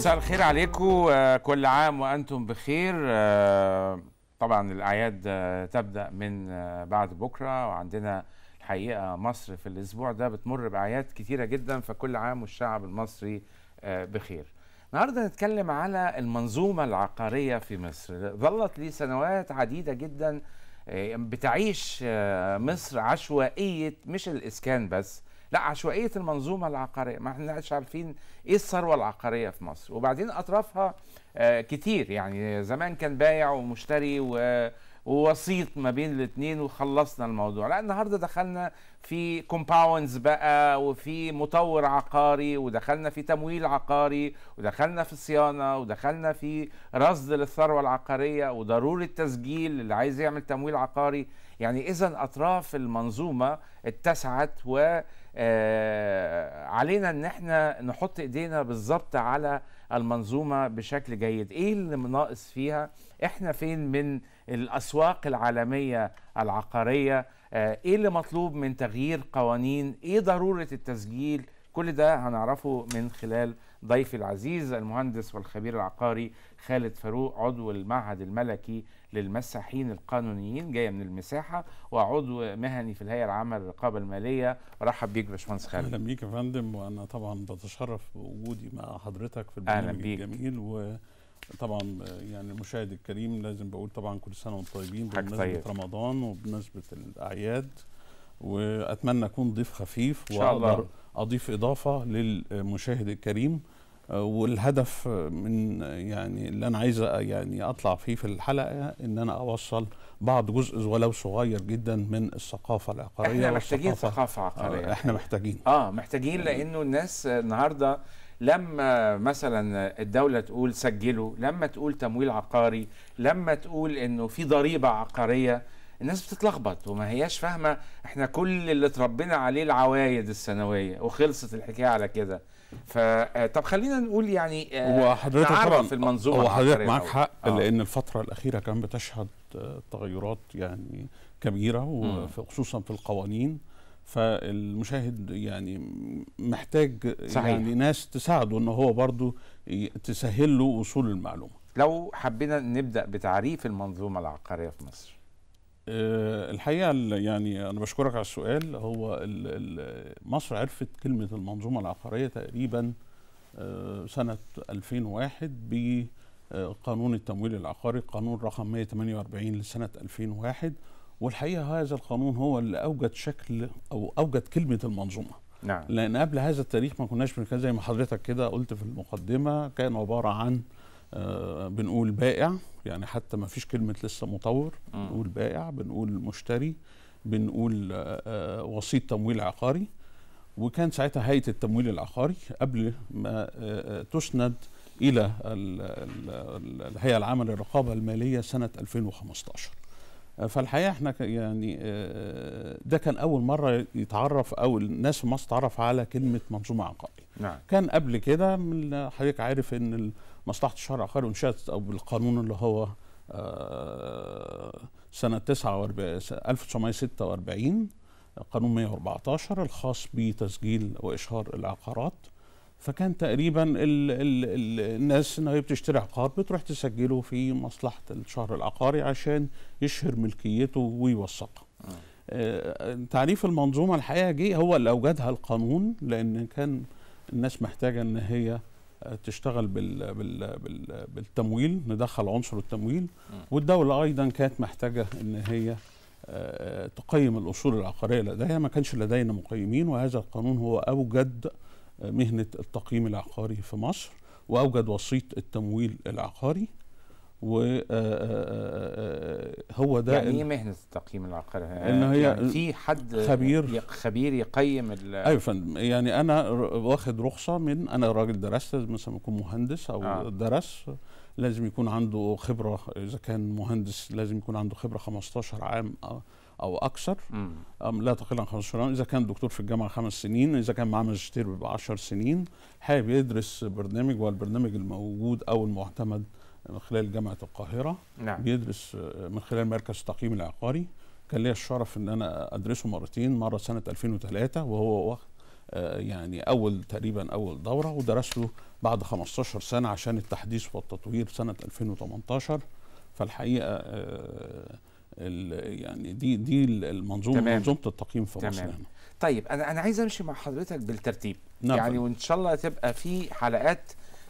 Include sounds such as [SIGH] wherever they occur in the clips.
مساء الخير عليكم آه، كل عام وانتم بخير آه، طبعا الاعياد آه، تبدا من بعد بكره وعندنا الحقيقه مصر في الاسبوع ده بتمر باعياد كثيره جدا فكل عام والشعب المصري بخير النهارده هنتكلم على المنظومه العقاريه في مصر ظلت لسنوات عديده جدا بتعيش مصر عشوائيه مش الاسكان بس لا عشوائيه المنظومه العقاريه ما احنا مش عارفين ايه الثروه العقاريه في مصر وبعدين اطرافها آه، كتير يعني زمان كان بايع ومشتري و ووسيط ما بين الاثنين وخلصنا الموضوع لا النهارده دخلنا في كومباوندز بقى وفي مطور عقاري ودخلنا في تمويل عقاري ودخلنا في صيانه ودخلنا في رصد للثروه العقاريه وضروره تسجيل اللي عايز يعمل تمويل عقاري يعني اذا اطراف المنظومه اتسعت و آه، علينا ان احنا نحط ايدينا بالظبط على المنظومه بشكل جيد ايه اللي ناقص فيها احنا فين من الاسواق العالميه العقاريه آه، ايه اللي مطلوب من تغيير قوانين ايه ضروره التسجيل كل ده هنعرفه من خلال ضيفي العزيز المهندس والخبير العقاري خالد فاروق عضو المعهد الملكي للمساحين القانونيين جايه من المساحه وعضو مهني في الهيئه العامه للرقابه الماليه رحب بيك باشمهندس خالد اهلا بيك يا فندم وانا طبعا بتشرف بوجودي مع حضرتك في البرنامج الجميل و طبعا يعني المشاهد الكريم لازم بقول طبعا كل سنه وانتم طيبين بمناسبه طيب. رمضان وبمناسبه الاعياد واتمنى اكون ضيف خفيف واقدر اضيف اضافه للمشاهد الكريم والهدف من يعني اللي انا عايز يعني اطلع فيه في الحلقه ان انا اوصل بعض جزء ولو صغير جدا من الثقافه العقاريه احنا محتاجين ثقافه عقاريه آه، احنا محتاجين اه محتاجين لانه الناس النهارده لما مثلا الدولة تقول سجلوا لما تقول تمويل عقاري لما تقول انه في ضريبة عقارية الناس بتتلخبط وما هياش فاهمة احنا كل اللي اتربينا عليه العوايد السنوية وخلصت الحكاية على كده فطب آه، خلينا نقول يعني آه، هو حضرتك طبعا في المنظومه هو حضرتك معاك حق آه. لان الفتره الاخيره كان بتشهد تغيرات يعني كبيره وخصوصا في القوانين فالمشاهد يعني محتاج صحيح. يعني ناس تساعده ان هو برضه تسهل له وصول المعلومه لو حبينا نبدا بتعريف المنظومه العقاريه في مصر آه، الحقيقه يعني انا بشكرك على السؤال هو مصر عرفت كلمه المنظومه العقاريه تقريبا آه، سنه 2001 بقانون آه، التمويل العقاري القانون رقم 148 لسنه 2001 والحقيقه هذا القانون هو اللي اوجد شكل او اوجد كلمه المنظومه نعم لان قبل هذا التاريخ ما كناش بنتكلم زي ما حضرتك كده قلت في المقدمه كان عباره عن آه، بنقول بائع يعني حتى ما فيش كلمه لسه مطور بنقول بائع بنقول مشتري بنقول آه، آه، وسيط تمويل عقاري وكان ساعتها هيئه التمويل العقاري قبل ما تسند الى الهيئه العامه للرقابه الماليه سنه 2015 فالحقيقه احنا يعني ده كان اول مره يتعرف او الناس في مصر تعرف على كلمه منظومه عقاريه نعم. كان قبل كده حضرتك عارف ان مصلحه الشرع خير انشات او بالقانون اللي هو آه، سنه 49 1946 قانون 114 الخاص بتسجيل واشهار العقارات فكان تقريبا ال ال الـ الناس انها هي بتشتري عقار بتروح تسجله في مصلحه الشهر العقاري عشان يشهر ملكيته ويوثقها. آه، تعريف المنظومه الحقيقه جه هو اللي اوجدها القانون لان كان الناس محتاجه ان هي تشتغل بال بال بال بالتمويل ندخل عنصر التمويل والدوله ايضا كانت محتاجه ان هي آه، تقيم الاصول العقاريه لديها ما كانش لدينا مقيمين وهذا القانون هو اوجد مهنه التقييم العقاري في مصر واوجد وسيط التمويل العقاري وهو آه، آه، آه، ده يعني ايه مهنه التقييم العقاري؟ يعني ان هي يعني في حد خبير خبير يقيم ايوه يا فندم يعني انا واخد رخصه من انا راجل درست مثلا يكون مهندس او آه. درس لازم يكون عنده خبره اذا كان مهندس لازم يكون عنده خبره 15 عام او اكثر أم لا تقل عن 15 عام اذا كان دكتور في الجامعه خمس سنين اذا كان معاه ماجستير بيبقى 10 سنين حابب يدرس برنامج والبرنامج الموجود او المعتمد من خلال جامعه القاهره نعم. بيدرس آه، من خلال مركز التقييم العقاري كان ليا الشرف ان انا ادرسه مرتين مره سنه 2003 وهو آه، يعني اول تقريبا اول دوره ودرسته بعد 15 سنه عشان التحديث والتطوير سنه 2018 فالحقيقه آه، يعني دي دي المنظومه تمام. منظومه التقييم في تمام. مصر يعني. هنا. طيب انا انا عايز امشي مع حضرتك بالترتيب نعم. يعني وان شاء الله تبقى في حلقات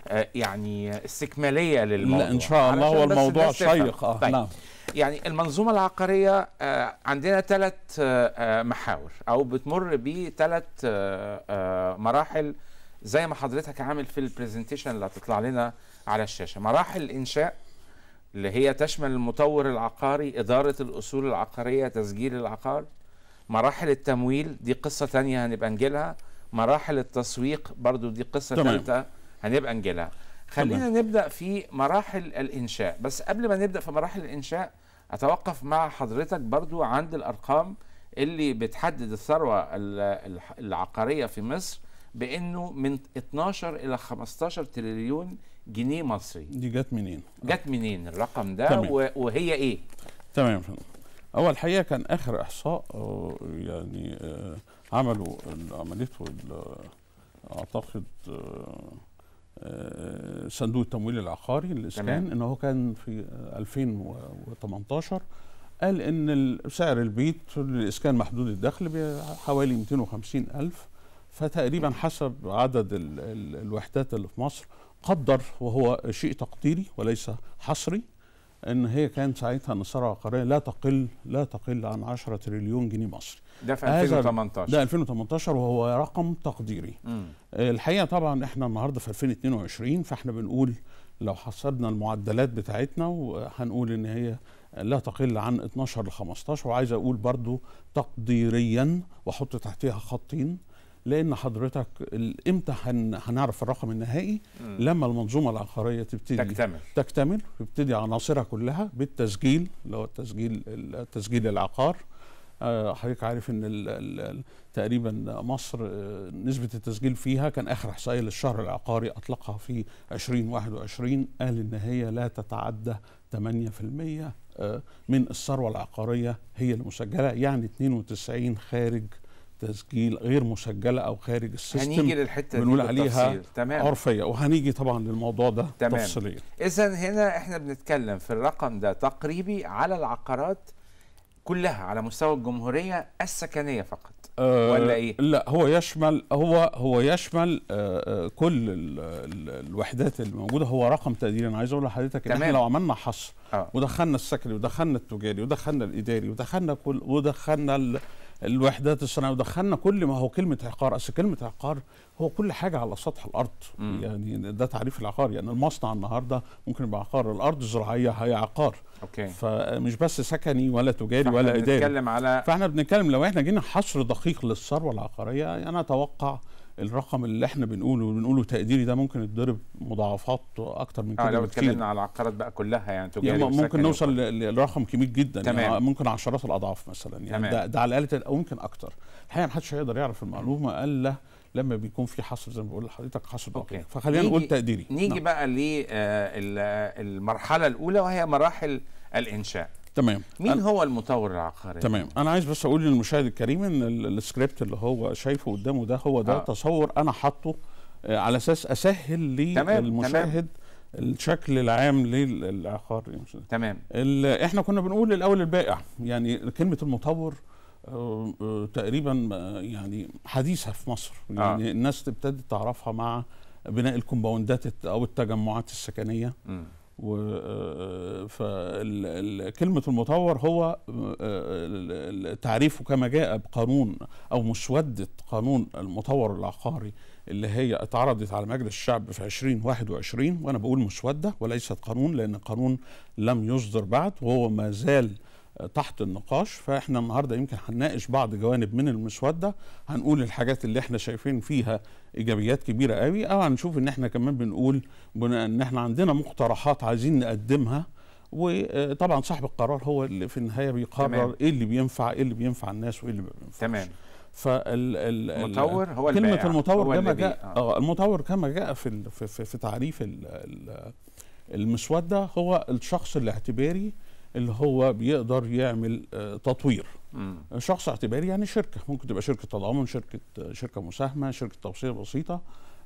آه، يعني استكماليه للموضوع لا ان شاء الله هو الموضوع شيق اه طيب. نعم يعني المنظومه العقاريه آه، عندنا ثلاث آه، محاور او بتمر بثلاث مراحل زي ما حضرتك عامل في البرزنتيشن اللي هتطلع لنا على الشاشه مراحل الانشاء اللي هي تشمل المطور العقاري اداره الاصول العقاريه تسجيل العقار مراحل التمويل دي قصه ثانيه هنبقى نجيلها مراحل التسويق برضو دي قصه ثالثه هنبقى نجيلها خلينا طبعا. نبدا في مراحل الانشاء بس قبل ما نبدا في مراحل الانشاء اتوقف مع حضرتك برضو عند الارقام اللي بتحدد الثروه العقاريه في مصر بانه من 12 الى 15 تريليون جنيه مصري دي جت منين جت منين الرقم ده تمام. وهي ايه تمام يا اول حقيقه كان اخر احصاء آه، يعني عملوا آه، عملته اعتقد آه، آه، صندوق التمويل العقاري للاسكان ان هو كان في 2018 قال ان سعر البيت للاسكان محدود الدخل حوالي 250 الف فتقريبا حسب عدد الوحدات اللي في مصر قدر وهو شيء تقديري وليس حصري ان هي كانت ساعتها ان الثروه لا تقل لا تقل عن 10 تريليون جنيه مصري ده في 2018 ده 2018 وهو رقم تقديري م. الحقيقه طبعا احنا النهارده في 2022 فاحنا بنقول لو حسبنا المعدلات بتاعتنا وهنقول ان هي لا تقل عن 12 ل 15 وعايز اقول برضو تقديريا واحط تحتها خطين لان حضرتك امتى هنعرف الرقم النهائي لما المنظومه العقاريه تبتدي تكتمل تكتمل تبتدي عناصرها كلها بالتسجيل اللي هو التسجيل التسجيل العقار آه، حضرتك عارف ان ال ال تقريبا مصر آه، نسبه التسجيل فيها كان اخر احصائيه للشهر العقاري اطلقها في 2021 قال ان هي لا تتعدى 8% آه، من الثروه العقاريه هي المسجله يعني 92 خارج تسجيل غير مسجله او خارج السيستم هنيجي للحته دي بنقول عليها تمام. عرفيه وهنيجي طبعا للموضوع ده تمام. تفصيليا اذا هنا احنا بنتكلم في الرقم ده تقريبي على العقارات كلها على مستوى الجمهوريه السكنيه فقط آه، ولا ايه لا هو يشمل هو هو يشمل آه، آه، كل الوحدات اللي موجوده هو رقم تقديري انا عايز اقول لحضرتك ان احنا لو عملنا حصر ودخلنا السكني ودخلنا التجاري ودخلنا الاداري ودخلنا كل ودخلنا الوحدات الصناعيه ودخلنا كل ما هو كلمه عقار اصل كلمه عقار هو كل حاجه على سطح الارض م. يعني ده تعريف العقار يعني المصنع النهارده ممكن يبقى عقار الارض الزراعيه هي عقار أوكي. فمش بس سكني ولا تجاري ولا اداري على فاحنا بنتكلم لو احنا جينا حصر دقيق للثروه العقاريه انا اتوقع الرقم اللي احنا بنقوله بنقوله تقديري ده ممكن يتضرب مضاعفات اكتر من كده آه لو اتكلمنا على العقارات بقى كلها يعني تجاري يعني ممكن نوصل لرقم كبير جدا يعني تمام. يعني ممكن عشرات الاضعاف مثلا يعني تمام. ده, ده على الاقل او ممكن اكتر الحقيقه محدش هيقدر يعرف المعلومه الا لما بيكون في حصر زي ما بقول لحضرتك حصر دقيق فخلينا نقول تقديري نيجي نعم. بقى للمرحله آه، الاولى وهي مراحل الانشاء تمام مين هو المطور العقاري تمام انا عايز بس اقول للمشاهد الكريم ان السكريبت اللي هو شايفه قدامه ده هو ده آه. تصور انا حاطه آه، على اساس اسهل للمشاهد الشكل العام للعقار تمام احنا كنا بنقول الاول البائع يعني كلمه المطور آه، آه، تقريبا يعني حديثه في مصر يعني آه. الناس ابتدت تعرفها مع بناء الكومباوندات او التجمعات السكنيه م. آه، آه، فكلمة المطور هو آه، تعريفه كما جاء بقانون أو مسودة قانون المطور العقاري اللي هي اتعرضت على مجلس الشعب في 2021 وأنا بقول مسودة وليست قانون لأن القانون لم يصدر بعد وهو ما زال تحت النقاش فاحنا النهارده يمكن هنناقش بعض جوانب من المشوار ده هنقول الحاجات اللي احنا شايفين فيها ايجابيات كبيره قوي او هنشوف ان احنا كمان بنقول بناء ان احنا عندنا مقترحات عايزين نقدمها وطبعا صاحب القرار هو اللي في النهايه بيقرر تمام. ايه اللي بينفع ايه اللي بينفع الناس وايه اللي ما بينفعش تمام المطور هو كلمه البائع. المطور هو كما جاء آه. المطور كما جاء في في, في تعريف المسوده هو الشخص الاعتباري اللي هو بيقدر يعمل آه، تطوير مم. شخص اعتباري يعني شركه ممكن تبقى شركه تضامن شركه آه، شركه مساهمه شركه توصيه بسيطه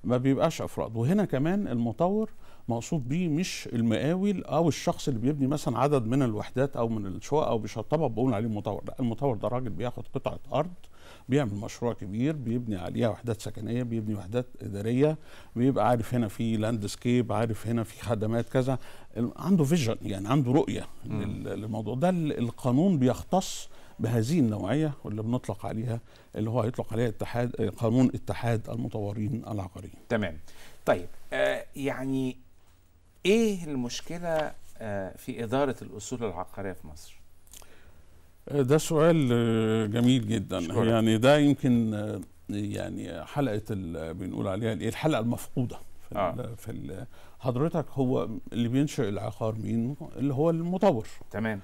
ما بيبقاش افراد وهنا كمان المطور مقصود بيه مش المقاول او الشخص اللي بيبني مثلا عدد من الوحدات او من الشقق او بيشطبها بقول عليه مطور لا المطور ده راجل بياخد قطعه ارض بيعمل مشروع كبير بيبني عليها وحدات سكنيه بيبني وحدات اداريه بيبقى عارف هنا في لاندسكيب عارف هنا في خدمات كذا عنده فيجن يعني عنده رؤيه للموضوع ده القانون بيختص بهذه النوعيه واللي بنطلق عليها اللي هو يطلق عليها اتحاد قانون اتحاد المطورين العقاريين. تمام. طيب آه يعني ايه المشكله آه في اداره الاصول العقاريه في مصر؟ ده سؤال آه، جميل جدا شكرا. يعني ده يمكن آه، يعني حلقه بنقول عليها ايه الحلقه المفقوده في آه. في حضرتك هو اللي بينشئ العقار مين اللي هو المطور تمام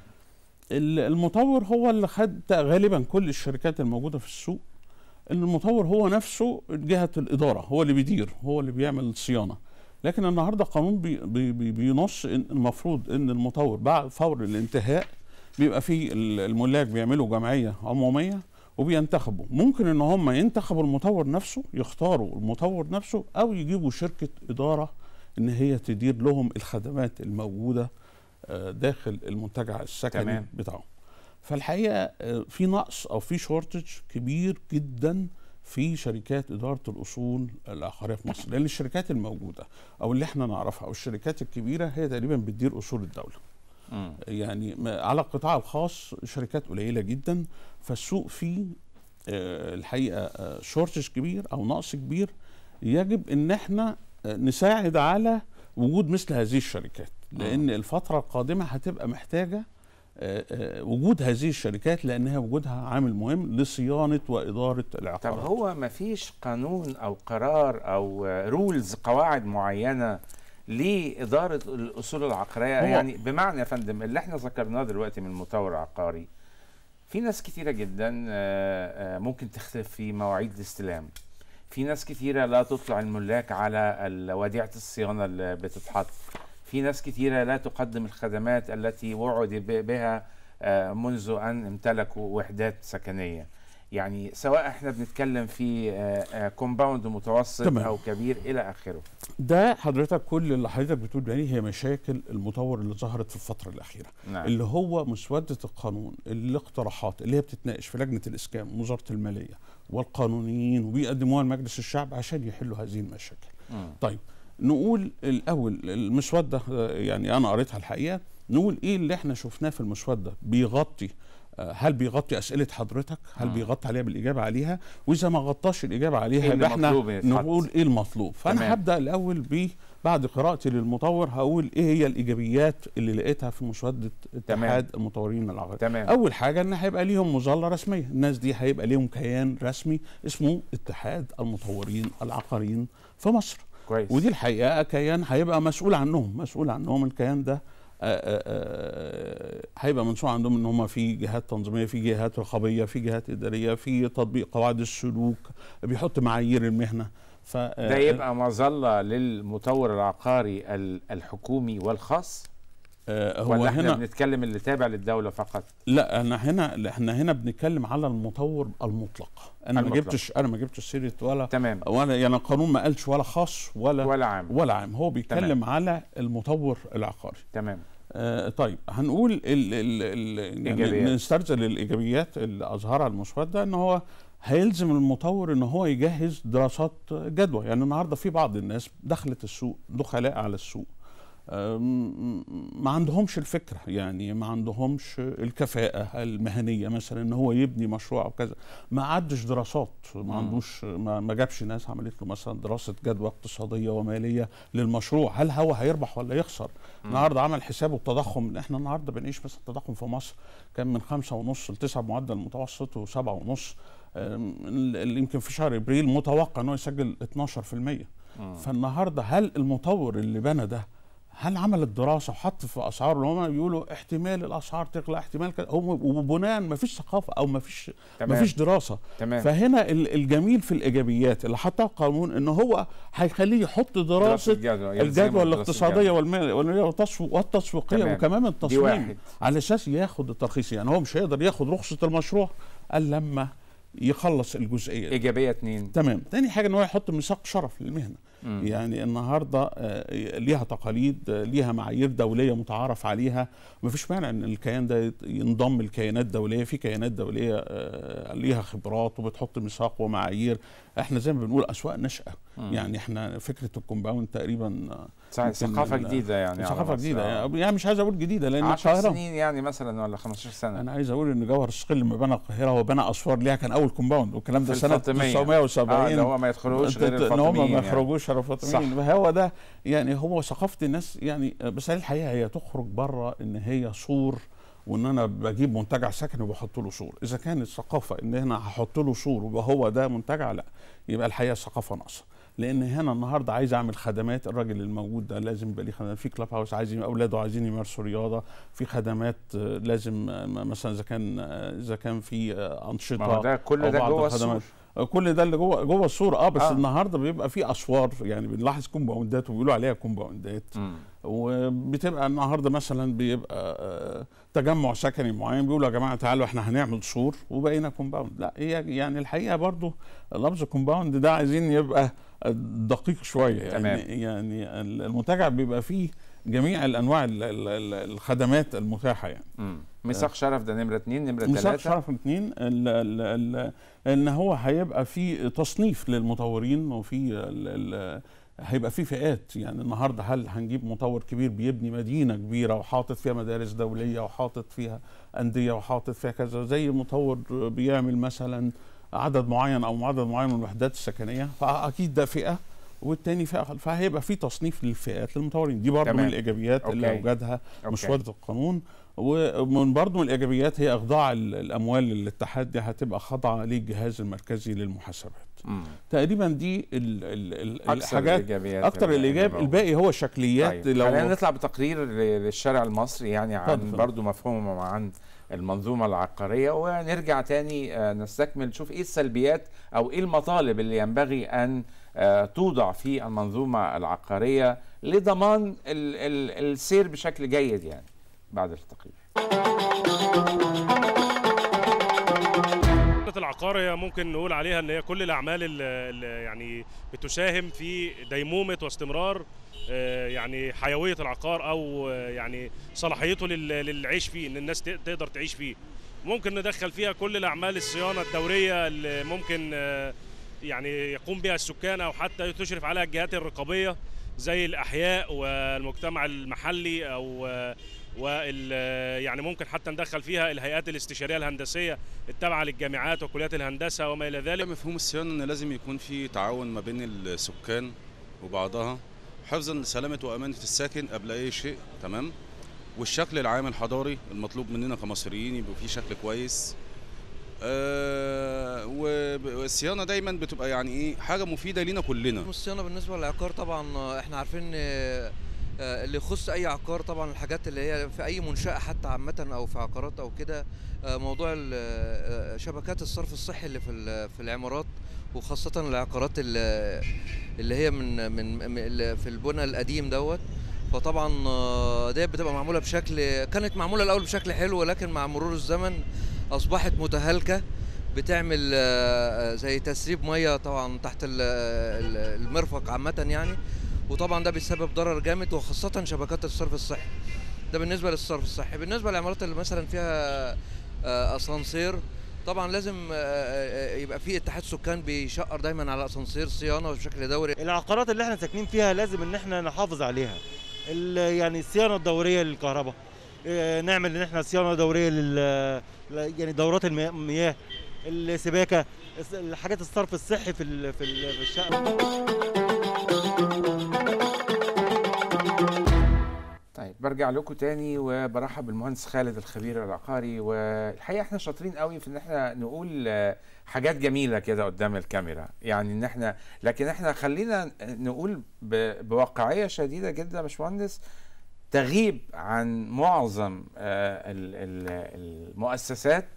المطور هو اللي خد غالبا كل الشركات الموجوده في السوق المطور هو نفسه جهه الاداره هو اللي بيدير هو اللي بيعمل الصيانه لكن النهارده قانون بي بي بينص المفروض ان المطور بعد فور الانتهاء بيبقى في الملاك بيعملوا جمعيه عموميه وبينتخبوا ممكن ان هم ينتخبوا المطور نفسه يختاروا المطور نفسه او يجيبوا شركه اداره ان هي تدير لهم الخدمات الموجوده آه، داخل المنتجع السكني بتاعهم فالحقيقه آه، في نقص او في شورتج كبير جدا في شركات اداره الاصول العقاريه في مصر لان الشركات الموجوده او اللي احنا نعرفها او الشركات الكبيره هي تقريبا بتدير اصول الدوله يعني على القطاع الخاص شركات قليله جدا فالسوق فيه آه، الحقيقه شورتج آه، كبير او نقص كبير يجب ان احنا آه، نساعد على وجود مثل هذه الشركات لان الفتره القادمه هتبقى محتاجه وجود هذه الشركات لانها وجودها عامل مهم لصيانه واداره العقارات. طب هو ما فيش قانون او قرار او رولز قواعد معينه لاداره الاصول العقاريه يعني بمعنى يا فندم اللي احنا ذكرناه دلوقتي من المطور العقاري في ناس كثيرة جدا آه، آه، ممكن تختلف في مواعيد الاستلام في ناس كثيرة لا تطلع الملاك على وديعه الصيانه اللي بتتحط في ناس كثيرة لا تقدم الخدمات التي وعد بها آه، منذ ان امتلكوا وحدات سكنيه يعني سواء احنا بنتكلم في كومباوند آه، آه، متوسط تمام. او كبير الى اخره ده حضرتك كل اللي حضرتك بتقول يعني هي مشاكل المطور اللي ظهرت في الفتره الاخيره نعم. اللي هو مسوده القانون الاقتراحات اللي هي بتتناقش في لجنه الاسكان وزاره الماليه والقانونيين وبيقدموها لمجلس الشعب عشان يحلوا هذه المشاكل مم. طيب نقول الاول المسوده آه، يعني انا قريتها الحقيقه نقول ايه اللي احنا شفناه في المسوده بيغطي هل بيغطي اسئله حضرتك هل آه. بيغطي عليها بالاجابه عليها واذا ما غطاش الاجابه عليها إيه يبقى احنا نقول ايه المطلوب فانا تمام. هبدا الاول ب بعد قراءتي للمطور هقول ايه هي الايجابيات اللي لقيتها في مسوده اتحاد المطورين العرب تمام. اول حاجه ان هيبقى ليهم مظله رسميه الناس دي هيبقى ليهم كيان رسمي اسمه اتحاد المطورين العقاريين في مصر كويس. ودي الحقيقه كيان هيبقى مسؤول عنهم مسؤول عنهم الكيان ده آه، آه، آه، هيبقى منشور عندهم ان هم في جهات تنظيميه في جهات رقابيه في جهات اداريه في تطبيق قواعد السلوك بيحط معايير المهنه ف ده يبقى مظله للمطور العقاري الحكومي والخاص آه، هو ولا احنا هنا بنتكلم اللي تابع للدوله فقط لا انا هنا احنا هنا بنتكلم على المطور المطلق انا المطلق. ما جبتش انا ما جبتش سيره ولا تمام ولا يعني القانون ما قالش ولا خاص ولا ولا عام ولا عام هو بيتكلم تمام. على المطور العقاري تمام آه طيب هنقول ال ال ال يعني نسترجل الايجابيات اللي اظهرها المسوده ان هو هيلزم المطور ان هو يجهز دراسات جدوى يعني النهارده في بعض الناس دخلت السوق دخلاء على السوق ما عندهمش الفكرة يعني ما عندهمش الكفاءة المهنية مثلا ان هو يبني مشروع او كذا ما عدش دراسات ما عندوش ما, جابش ناس عملت له مثلا دراسة جدوى اقتصادية ومالية للمشروع هل هو هيربح ولا يخسر النهارده عمل حسابه التضخم احنا النهارده بنعيش مثلا التضخم في مصر كان من خمسة ونص لتسعة معدل متوسط وسبعة ونص يمكن في شهر ابريل متوقع انه يسجل 12% فالنهارده هل المطور اللي بنى ده هل عمل الدراسه وحط في اسعار اللي هم بيقولوا احتمال الاسعار تغلى احتمال كده وبناء ما فيش ثقافه او ما فيش ما فيش دراسه تمام. فهنا الجميل في الايجابيات اللي حطها القانون ان هو هيخليه يحط دراسه, دراسة الجدوى الاقتصاديه والتسويقيه وكمان التصميم على اساس ياخد الترخيص يعني هو مش هيقدر ياخد رخصه المشروع الا لما يخلص الجزئيه ايجابيه اتنين تمام تاني حاجه ان هو يحط ميثاق شرف للمهنه يعني النهارده آه، ليها تقاليد ليها معايير دوليه متعارف عليها ما فيش مانع ان الكيان ده ينضم لكيانات دوليه في كيانات دوليه آه، ليها خبرات وبتحط ميثاق ومعايير احنا زي ما بنقول اسواق نشأة يعني احنا فكره الكومباوند تقريبا ثقافه جديده يعني ثقافه جديده يعني, مش عايز اقول جديده لان 10 سنين يعني مثلا ولا 15 سنه انا عايز اقول ان جوهر الصقل لما بنى القاهره وبنى اسوار ليها كان اول كومباوند والكلام ده سنه 1970 اه اللي هو ما يدخلوش غير الفاطميين ان هم ما يخرجوش شرفت صح. هو ده يعني هو ثقافه الناس يعني بس هي الحقيقه هي تخرج بره ان هي سور وان انا بجيب منتجع سكني وبحط له سور اذا كانت الثقافه ان انا هحط له سور وهو هو ده منتجع لا يبقى الحقيقه الثقافه ناقصه لان هنا النهارده عايز اعمل خدمات الراجل الموجود ده لازم يبقى ليه خدمات في كلاب هاوس عايز اولاده عايزين يمارسوا رياضه في خدمات لازم مثلا اذا كان اذا كان في انشطه ده كل ده جوه السور كل ده اللي جوه جوه الصوره اه بس آه. النهارده بيبقى في اسوار يعني بنلاحظ كومباوندات وبيقولوا عليها كومباوندات وبتبقى النهارده مثلا بيبقى آه، تجمع سكني معين بيقولوا يا جماعه تعالوا احنا هنعمل سور وبقينا كومباوند لا هي يعني الحقيقه برضو لفظ كومباوند ده عايزين يبقى دقيق شويه يعني يعني المنتجع بيبقى فيه جميع الانواع الخدمات المتاحه يعني م. ميثاق شرف ده نمره اثنين نمره ثلاثه ميثاق شرف اثنين ال ال ال ان هو هيبقى في تصنيف للمطورين وفي الـ الـ هيبقى في فئات يعني النهارده هل هنجيب مطور كبير بيبني مدينه كبيره وحاطط فيها مدارس دوليه وحاطط فيها انديه وحاطط فيها كذا زي مطور بيعمل مثلا عدد معين او عدد معين من الوحدات السكنيه فاكيد ده فئه والتاني فئه فهيبقى في تصنيف للفئات للمطورين دي برضه من الايجابيات أوكي. اللي اوجدها مسوده القانون ومن برضه من الايجابيات هي اخضاع الاموال للاتحاد دي هتبقى خاضعه للجهاز المركزي للمحاسبات مم. تقريبا دي الـ الـ الـ الحاجات الإيجابيات اكتر الايجاب الباقي هو شكليات طيب. لو خلينا نطلع بتقرير للشارع المصري يعني عن برضه مفهومه عن المنظومه العقاريه ونرجع تاني آه، نستكمل نشوف ايه السلبيات او ايه المطالب اللي ينبغي ان آه، توضع في المنظومة العقارية لضمان السير بشكل جيد يعني بعد التقرير هي ممكن نقول عليها ان هي كل الاعمال اللي يعني بتساهم في ديمومة واستمرار آه، يعني حيوية العقار او آه، يعني صلاحيته للعيش فيه ان الناس تقدر تعيش فيه ممكن ندخل فيها كل الاعمال الصيانة الدورية اللي ممكن يعني يقوم بها السكان او حتى تشرف عليها الجهات الرقابيه زي الاحياء والمجتمع المحلي او وال يعني ممكن حتى ندخل فيها الهيئات الاستشاريه الهندسيه التابعه للجامعات وكليات الهندسه وما الى ذلك مفهوم الصيانه ان لازم يكون في تعاون ما بين السكان وبعضها حفظا لسلامه وامانه الساكن قبل اي شيء تمام والشكل العام الحضاري المطلوب مننا كمصريين يبقى فيه شكل كويس آه، والصيانه دايما بتبقى يعني ايه حاجه مفيده لينا كلنا الصيانه بالنسبه للعقار طبعا آه، احنا عارفين آه، اللي يخص اي عقار طبعا الحاجات اللي هي في اي منشاه حتى عامه او في عقارات او كده موضوع شبكات الصرف الصحي اللي في في العمارات وخاصه العقارات اللي هي من من في البنى القديم دوت فطبعا ديت بتبقى معموله بشكل كانت معموله الاول بشكل حلو ولكن مع مرور الزمن اصبحت متهالكه بتعمل آه، آه، زي تسريب ميه طبعا تحت آه، المرفق عامه يعني وطبعا ده بيسبب ضرر جامد وخاصه شبكات الصرف الصحي ده بالنسبه للصرف الصحي بالنسبه للعمارات اللي مثلا فيها اسانسير طبعا لازم يبقى في اتحاد سكان بيشقر دايما على اسانسير صيانه بشكل دوري العقارات اللي احنا ساكنين فيها لازم ان احنا نحافظ عليها يعني الصيانه الدوريه للكهرباء نعمل ان احنا صيانه دوريه لل يعني دورات المياه السباكه الحاجات الصرف الصحي في في الشقه طيب برجع لكم تاني وبرحب بالمهندس خالد الخبير العقاري والحقيقه احنا شاطرين قوي في ان احنا نقول حاجات جميله كده قدام الكاميرا يعني ان احنا لكن احنا خلينا نقول بواقعيه شديده جدا يا باشمهندس تغيب عن معظم آه، المؤسسات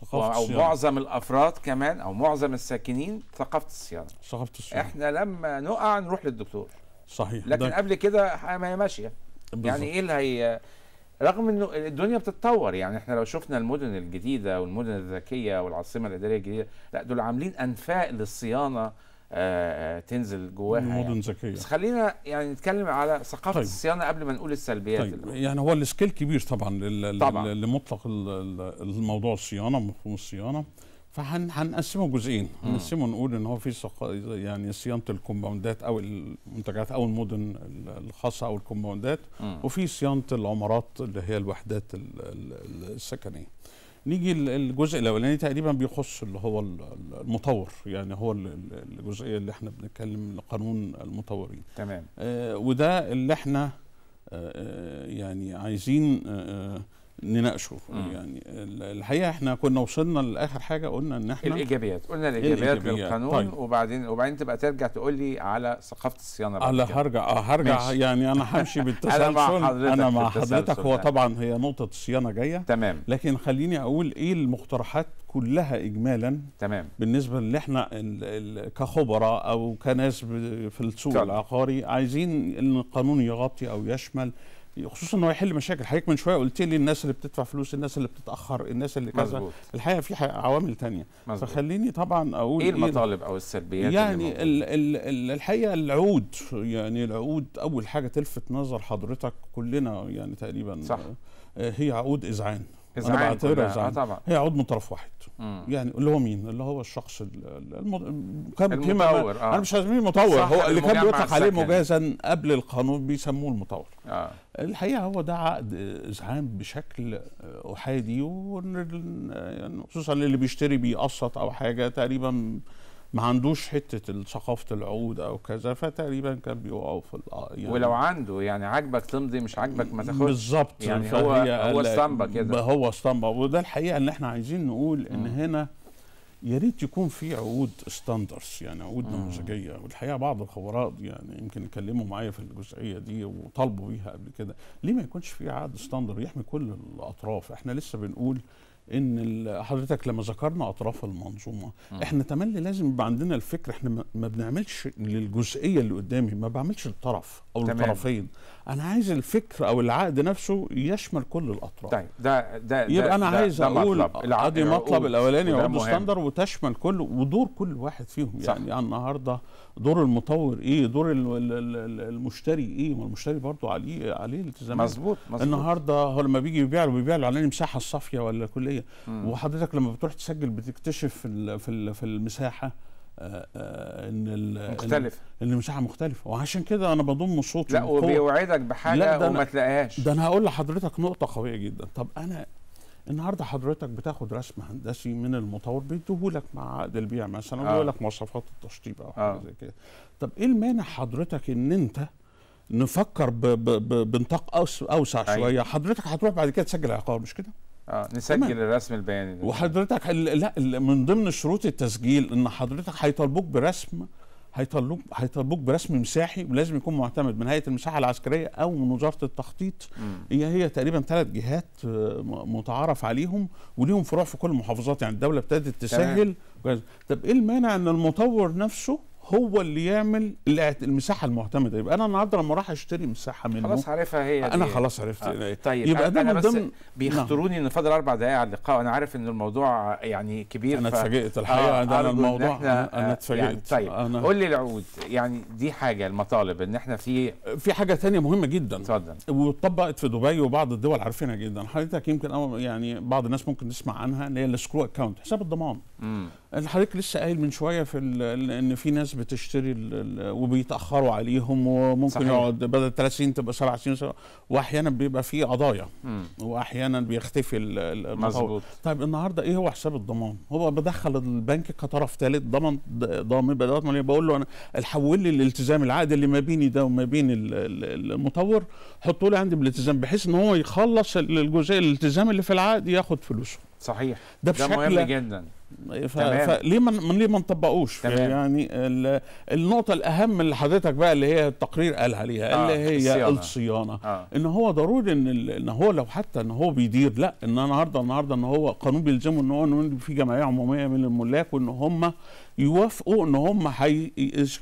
ثقافة أو معظم الأفراد كمان أو معظم الساكنين ثقافة الصيانة ثقافة الصيانة إحنا لما نقع نروح للدكتور صحيح لكن قبل كده ما هي ماشية يعني إيه اللي هي رغم انه الدنيا بتتطور يعني احنا لو شفنا المدن الجديده والمدن الذكيه والعاصمه الاداريه الجديده لا دول عاملين انفاق للصيانه آه، آه، تنزل جواها مدن يعني. ذكيه يعني. بس خلينا يعني نتكلم على ثقافه طيب. الصيانه قبل ما نقول السلبيات طيب. اللي. يعني هو السكيل كبير طبعا, طبعا. لمطلق الموضوع الصيانه مفهوم الصيانه فهنقسمه فهن... جزئين هنقسمه نقول ان هو في يعني صيانه الكومباوندات او المنتجات او المدن الخاصه او الكومباوندات وفي صيانه العمارات اللي هي الوحدات السكنيه نيجي الجزء الاولاني تقريبا بيخص اللي هو المطور يعني هو الجزئيه اللي احنا بنتكلم قانون المطورين تمام آه وده اللي احنا آه, آه، يعني عايزين آه, آه، نناقشه يعني الحقيقه احنا كنا وصلنا لاخر حاجه قلنا ان احنا الايجابيات قلنا إيه الايجابيات للقانون طيب. وبعدين وبعدين تبقى ترجع تقول لي على ثقافه الصيانه على هرجع اه هرجع ماشي. يعني انا همشي بالتسلسل [LAUGHS] انا مع حضرتك انا مع حضرتك هو طبعا هي نقطه الصيانه جايه تمام لكن خليني اقول ايه المقترحات كلها اجمالا تمام بالنسبه اللي احنا الـ الـ كخبراء او كناس في السوق العقاري عايزين ان القانون يغطي او يشمل خصوصا انه هيحل مشاكل حضرتك من شويه قلت لي الناس اللي بتدفع فلوس الناس اللي بتتاخر الناس اللي كذا الحقيقه في عوامل ثانيه فخليني طبعا اقول ايه, إيه المطالب او السلبيات يعني ال الحقيقه العود يعني العقود اول حاجه تلفت نظر حضرتك كلنا يعني تقريبا صح. آه، هي عقود اذعان انا بعتبرها اه طبعا هي عضو من طرف واحد مم. يعني اللي هو مين اللي هو الشخص الم... كان المطور آه. انا مش مين المطور هو اللي كان بيطلق عليه مجازا قبل القانون بيسموه المطور آه. الحقيقه هو ده عقد ازعام بشكل احادي وخصوصا يعني اللي بيشتري بيقسط او حاجه تقريبا ما عندوش حته ثقافه العقود او كذا فتقريبا كان بيقعوا في يعني ولو عنده يعني عاجبك تمضي مش عاجبك ما تاخدش بالظبط يعني هو هو اسطمبه كده هو اسطمبه وده الحقيقه اللي احنا عايزين نقول ان م. هنا يا ريت يكون في عقود ستاندرز يعني عقود نموذجيه والحقيقه بعض الخبراء يعني يمكن اتكلموا معايا في الجزئيه دي وطالبوا بيها قبل كده ليه ما يكونش في عقد ستاندر يحمي كل الاطراف احنا لسه بنقول ان حضرتك لما ذكرنا اطراف المنظومه م. احنا تملي لازم يبقى عندنا الفكر احنا ما بنعملش للجزئيه اللي قدامي ما بعملش الطرف او تمام. الطرفين انا عايز الفكر او العقد نفسه يشمل كل الاطراف طيب ده ده يبقى انا ده عايز ده اقول العقد مطلب يعني الاولاني عقود ستاندر وتشمل كل ودور كل واحد فيهم صح. يعني النهارده دور المطور ايه دور المشتري ايه ما المشتري برضه عليه عليه التزامات مظبوط النهارده هو لما بيجي يبيع له بيبيع له على المساحه الصافيه ولا كلية الشخصيه مم. وحضرتك لما بتروح تسجل بتكتشف في في في المساحه آه، آه، ان مختلف ان المساحه مختلفه وعشان كده انا بضم صوتي لا وبيوعدك بحاجه وما تلاقيهاش ده انا هقول لحضرتك نقطه قويه جدا طب انا النهارده حضرتك بتاخد رسم هندسي من المطور بيديه لك مع عقد البيع مثلا آه. ويقول لك مواصفات التشطيب او حاجه آه. زي كده طب ايه المانع حضرتك ان انت نفكر بنطاق اوسع أيوة. شويه حضرتك هتروح بعد كده تسجل عقار مش كده؟ اه نسجل الرسم البياني ده. وحضرتك لا من ضمن شروط التسجيل ان حضرتك هيطالبوك برسم هيطالبوك هيطالبوك برسم مساحي ولازم يكون معتمد من هيئه المساحه العسكريه او من وزاره التخطيط هي هي تقريبا ثلاث جهات آه، متعارف عليهم وليهم فروع في كل المحافظات يعني الدوله ابتدت تسهل طب ايه المانع ان المطور نفسه هو اللي يعمل المساحه المعتمده يبقى انا النهارده لما اروح اشتري مساحه منه خلاص عارفها هي انا دي. خلاص عرفت آه. طيب يبقى ده من ضمن بيخطروني نعم. ان فاضل اربع دقائق على اللقاء انا عارف ان الموضوع يعني كبير انا اتفاجئت الحقيقه آه ده انا الموضوع احنا انا آه، يعني اتفاجئت يعني طيب أنا... قول لي العود يعني دي حاجه المطالب ان احنا في في حاجه ثانيه مهمه جدا اتفضل واتطبقت في دبي وبعض الدول عارفينها جدا حضرتك يمكن يعني بعض الناس ممكن تسمع عنها اللي هي السكرو اكونت حساب الضمان امم حضرتك لسه قايل من شويه في ان في ناس بتشتري وبيتاخروا عليهم وممكن صحيح. يقعد بدل 30 تبقى سبع سنين واحيانا بيبقى في قضايا واحيانا بيختفي مظبوط طيب النهارده ايه هو حساب الضمان؟ هو بدخل البنك كطرف ثالث ضمن ضامن بدوات ماليه بقول له انا حول لي الالتزام العقد اللي ما بيني ده وما بين المطور حطه لي عندي بالالتزام بحيث ان هو يخلص الجزء الالتزام اللي في العقد ياخد فلوسه صحيح ده, ده مهم جدا فليه من ليه ما نطبقوش يعني النقطه الاهم اللي حضرتك بقى اللي هي التقرير قال عليها آه اللي هي الصيانه, الصيانة. آه. ان هو ضروري ان ان هو لو حتى ان هو بيدير لا ان النهارده النهارده ان هو قانون بيلزمه ان هو ان في جمعيه عموميه من الملاك وان هم يوافقوا ان هم حي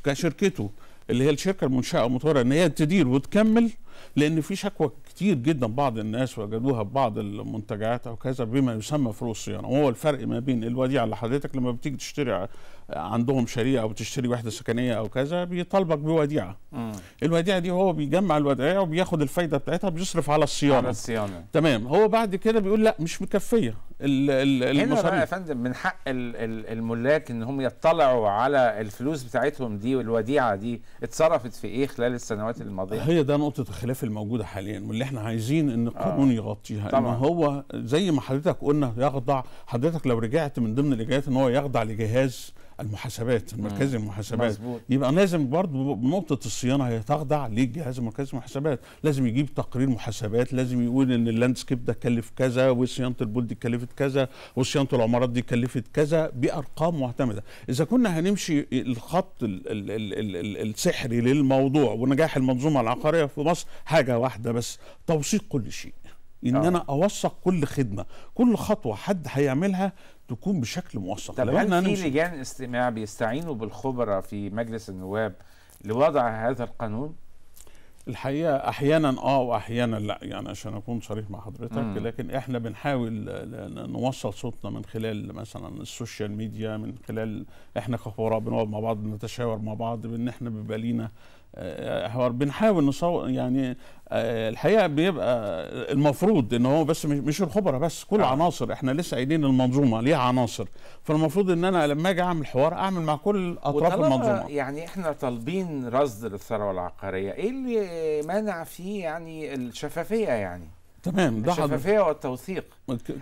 كشركته اللي هي الشركه المنشاه المطوره ان هي تدير وتكمل لان في شكوى كتير جدا بعض الناس وجدوها ببعض المنتجعات او كذا بما يسمى فروض الصيانه وهو الفرق ما بين الوديعه اللي حضرتك لما بتيجي تشتري عندهم شريعه او بتشتري وحده سكنيه او كذا بيطالبك بوديعه مم. الوديعه دي هو بيجمع الودائع وبياخد الفايده بتاعتها بيصرف على الصيانه على الصيانه تمام هو بعد كده بيقول لا مش مكفيه المصاريف هنا بقى يا فندم من حق الملاك ان هم يطلعوا على الفلوس بتاعتهم دي والوديعه دي اتصرفت في ايه خلال السنوات الماضيه هي ده نقطه الخلاف الموجوده حاليا واللي احنا عايزين ان آه. القانون آه. يغطيها طبعا. ان هو زي ما حضرتك قلنا يخضع حضرتك لو رجعت من ضمن الاجراءات ان هو يخضع لجهاز المحاسبات المركزي المحاسبات مزبوط. يبقى لازم برضه نقطه الصيانه هي تخضع للجهاز المركزي المحاسبات لازم يجيب تقرير محاسبات لازم يقول ان اللاندسكيب ده كلف كذا وصيانه البول دي كلفت كذا وصيانه العمارات دي كلفت كذا بارقام معتمده اذا كنا هنمشي الخط الـ الـ الـ الـ السحري للموضوع ونجاح المنظومه العقاريه في مصر حاجه واحده بس توثيق كل شيء ان آه. انا اوثق كل خدمه كل خطوه حد هيعملها تكون بشكل موثق طب هل في لجان استماع بيستعينوا بالخبراء في مجلس النواب لوضع هذا القانون الحقيقه احيانا اه واحيانا لا يعني عشان اكون صريح مع حضرتك مم. لكن احنا بنحاول نوصل صوتنا من خلال مثلا السوشيال ميديا من خلال احنا كخبراء بنقعد مع بعض نتشاور مع بعض بان احنا بيبقى لينا حوار بنحاول نصور يعني آه، الحقيقه بيبقى المفروض ان هو بس مش الخبراء بس كل آه. عناصر احنا لسه قايلين المنظومه ليها عناصر فالمفروض ان انا لما اجي اعمل حوار اعمل مع كل اطراف المنظومه يعني احنا طالبين رصد للثروه العقاريه ايه اللي مانع فيه يعني الشفافيه يعني تمام ده الشفافيه والتوثيق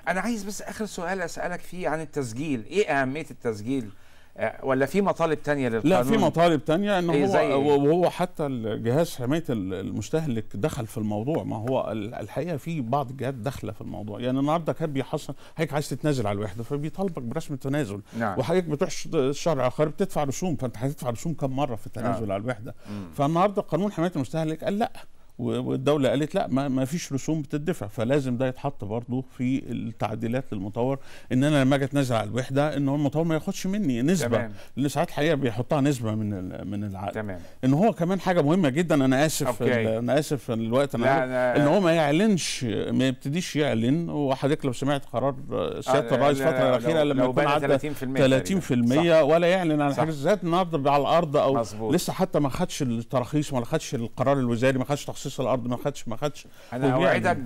انا عايز بس اخر سؤال اسالك فيه عن التسجيل ايه اهميه التسجيل آه، ولا في مطالب تانية للقانون؟ لا في مطالب تانية ان إيه، هو زي إيه؟ وهو حتى جهاز حماية المستهلك دخل في الموضوع ما هو الحقيقة في بعض الجهات داخلة في الموضوع يعني النهارده كان بيحصل حضرتك عايز تتنازل على الوحدة فبيطالبك برسم التنازل نعم. وحضرتك بتروح الشهر آخر بتدفع رسوم فانت هتدفع رسوم كم مرة في التنازل نعم. على الوحدة فالنهارده قانون حماية المستهلك قال لا والدوله قالت لا ما, ما فيش رسوم بتدفع فلازم ده يتحط برضه في التعديلات للمطور ان انا لما اجي اتنازل على الوحده ان هو المطور ما ياخدش مني نسبه تمام. لان ساعات الحقيقه بيحطها نسبه من من العقد تمام. ان هو كمان حاجه مهمه جدا انا اسف انا اسف الوقت انا, ان هو ما يعلنش ما يبتديش يعلن وحضرتك لو سمعت قرار سياده آه، الرئيس الفتره الاخيره لما يكون عدى 30%, 30% ولا يعلن عن حاجه ذات النهارده على الارض او مزبوط. لسه حتى ما خدش التراخيص وما خدش القرار الوزاري ما خدش تخصيص بخصيص الارض ما خدش ما خدش انا اوعدك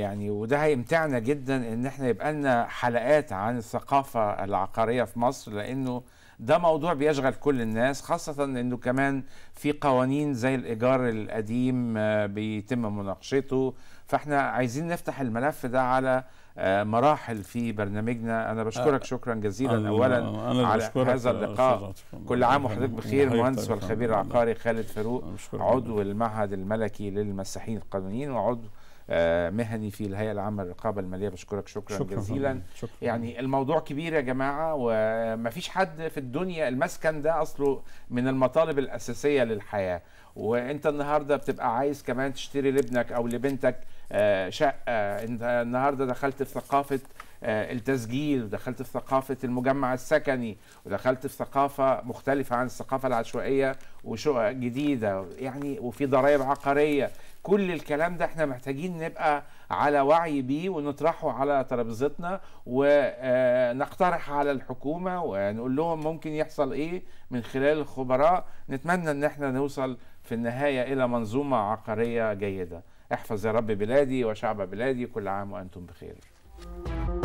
يعني وده هيمتعنا جدا ان احنا يبقى لنا حلقات عن الثقافه العقاريه في مصر لانه ده موضوع بيشغل كل الناس خاصة انه كمان في قوانين زي الايجار القديم آه، بيتم مناقشته فاحنا عايزين نفتح الملف ده على آه، مراحل في برنامجنا انا بشكرك آه، شكرا جزيلا أنا اولا أنا على هذا اللقاء كل عام وحضرتك بخير المهندس والخبير العقاري خالد فاروق عضو المعهد الملكي للمساحين القانونيين وعضو آه، مهني في الهيئه العامه للرقابه الماليه بشكرك شكرا, شكرا جزيلا شكرا. يعني الموضوع كبير يا جماعه ومفيش حد في الدنيا المسكن ده اصله من المطالب الاساسيه للحياه وانت النهارده بتبقى عايز كمان تشتري لابنك او لبنتك آه، شقه آه، انت النهارده دخلت في ثقافه آه، التسجيل دخلت في ثقافة المجمع السكني ودخلت في ثقافة مختلفة عن الثقافة العشوائية وشقق جديدة يعني وفي ضرائب عقارية كل الكلام ده احنا محتاجين نبقى على وعي بيه ونطرحه على ترابيزتنا ونقترح على الحكومة ونقول لهم ممكن يحصل ايه من خلال الخبراء نتمنى ان احنا نوصل في النهاية الى منظومة عقارية جيدة احفظ يا رب بلادي وشعب بلادي كل عام وأنتم بخير